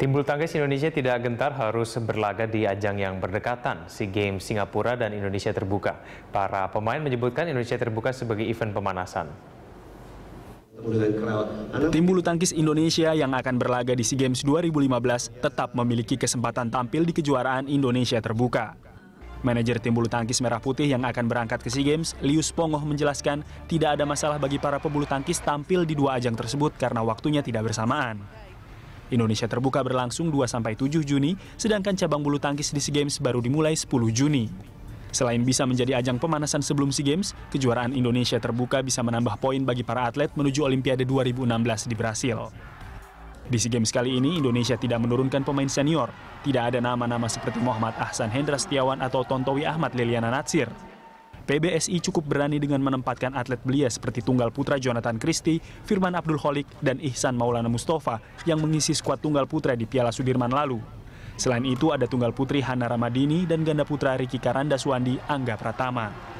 Tim bulu tangkis Indonesia tidak gentar harus berlaga di ajang yang berdekatan, SEA Games Singapura dan Indonesia Terbuka. Para pemain menyebutkan Indonesia Terbuka sebagai event pemanasan. Tim bulu tangkis Indonesia yang akan berlaga di SEA Games 2015 tetap memiliki kesempatan tampil di kejuaraan Indonesia Terbuka. Manajer tim bulu tangkis Merah Putih yang akan berangkat ke SEA Games, Lius Pongoh menjelaskan tidak ada masalah bagi para pebulu tangkis tampil di dua ajang tersebut karena waktunya tidak bersamaan. Indonesia terbuka berlangsung 2-7 Juni, sedangkan cabang bulu tangkis di SEA Games baru dimulai 10 Juni. Selain bisa menjadi ajang pemanasan sebelum SEA Games, kejuaraan Indonesia terbuka bisa menambah poin bagi para atlet menuju Olimpiade 2016 di Brasil. Di SEA Games kali ini, Indonesia tidak menurunkan pemain senior. Tidak ada nama-nama seperti Muhammad Ahsan Hendra Setiawan atau Tontowi Ahmad Liliana Natsir. PBSI cukup berani dengan menempatkan atlet belia seperti tunggal putra Jonathan Christie, Firman Abdul Holik, dan Ihsan Maulana Mustafa yang mengisi skuad tunggal putra di Piala Sudirman lalu. Selain itu ada tunggal putri Hana Ramadini dan ganda putra Riki Karanda Suwandi Angga Pratama.